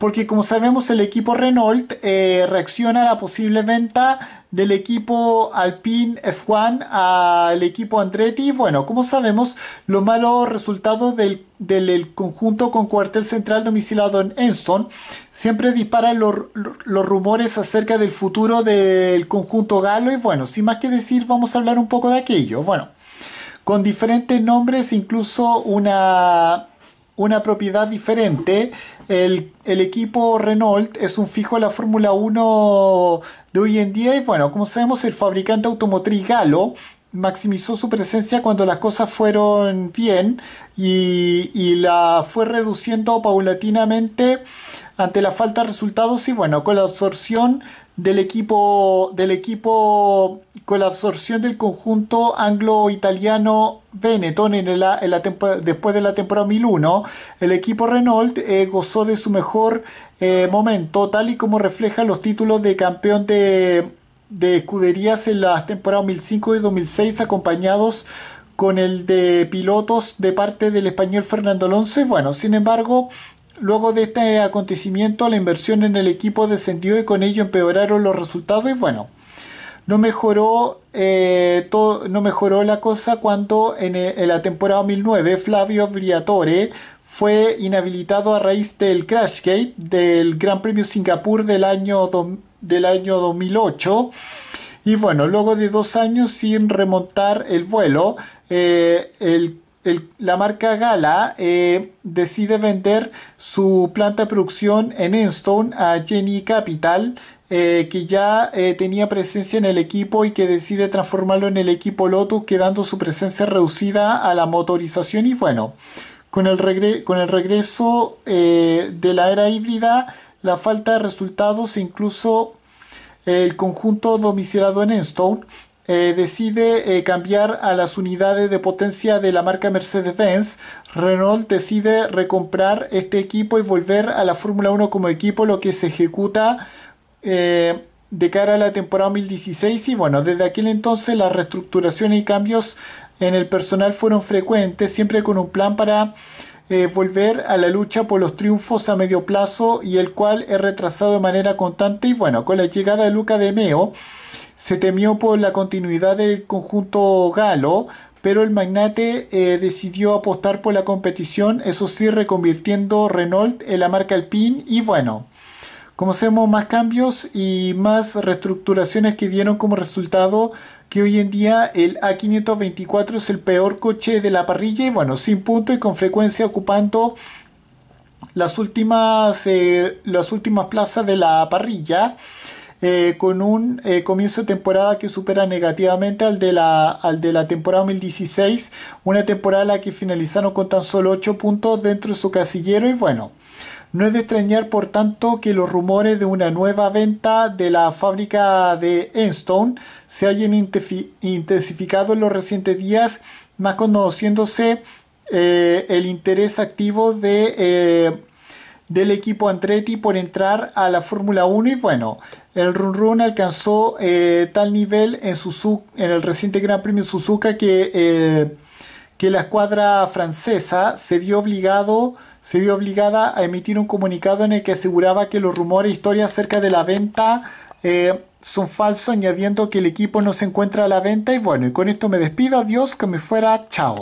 porque como sabemos el equipo Renault eh, reacciona a la posible venta del equipo Alpine F1 al equipo Andretti. Bueno, como sabemos, los malos resultados del, conjunto con cuartel central domiciliado en Enston siempre disparan los, los, rumores acerca del futuro del conjunto galo. Y bueno, sin más que decir, vamos a hablar un poco de aquello. Bueno, con diferentes nombres, incluso una una propiedad diferente. El, equipo Renault es un fijo de la Fórmula 1 de hoy en día y bueno, como sabemos el fabricante automotriz Galo maximizó su presencia cuando las cosas fueron bien y, y la fue reduciendo paulatinamente ante la falta de resultados y bueno, con la absorción del equipo, del equipo, con la absorción del conjunto anglo-italiano Benetton en después de la temporada 2001, el equipo Renault eh, gozó de su mejor eh, momento, tal y como refleja... los títulos de campeón de, de escuderías en las temporadas 2005 y 2006 acompañados con el de pilotos de parte del español Fernando Alonso. Bueno, sin embargo, Luego de este acontecimiento, la inversión en el equipo descendió y con ello empeoraron los resultados. Y bueno, no mejoró, eh, no mejoró la cosa cuando en, e, la temporada 2009 Flavio Briatore fue inhabilitado a raíz del Crashgate del Gran Premio Singapur del año, del año 2008. Y bueno, luego de dos años sin remontar el vuelo, eh, el la marca Gala eh, decide vender su planta de producción en Enstone a Jenny Capital, eh, que ya eh, tenía presencia en el equipo y que decide transformarlo en el equipo Lotus, quedando su presencia reducida a la motorización. Y bueno, con el, con el regreso de la era híbrida, la falta de resultados e incluso el conjunto domiciliado en Enstone eh, decide eh, cambiar a las unidades de potencia de la marca Mercedes-Benz, Renault decide recomprar este equipo y volver a la Fórmula 1 como equipo, lo que se ejecuta eh, de cara a la temporada 2016 y bueno, desde aquel entonces las reestructuraciones y cambios en el personal fueron frecuentes, siempre con un plan para volver a la lucha por los triunfos a medio plazo y el cual he retrasado de manera constante y bueno, con la llegada de Luca de Meo se temió por la continuidad del conjunto galo, pero el magnate eh, decidió apostar por la competición, eso sí, reconvirtiendo Renault en la marca Alpine y bueno. Conocemos más cambios y más reestructuraciones que dieron como resultado que hoy en día el A524 es el peor coche de la parrilla y bueno, sin punto y con frecuencia ocupando las últimas, eh, las últimas plazas de la parrilla. Eh, con un eh, comienzo de temporada que supera negativamente al de, la, al de la temporada 2016, una temporada la que finalizaron con tan solo 8 puntos dentro de su casillero y bueno. No es de extrañar, por tanto, que los rumores de una nueva venta de la fábrica de Enstone se hayan intensificado en los recientes días, más conociéndose eh, el interés activo de del equipo Andretti por entrar a la Fórmula 1 y bueno, el Run Run alcanzó eh, tal nivel en, Suzuka, en el reciente Gran Premio Suzuka que, eh, que la escuadra francesa se vio, obligado, se vio obligada a emitir un comunicado en el que aseguraba que los rumores e historias acerca de la venta eh, son falsos, añadiendo que el equipo no se encuentra a la venta. Y bueno, y con esto me despido. Adiós, que me fuera. Chao.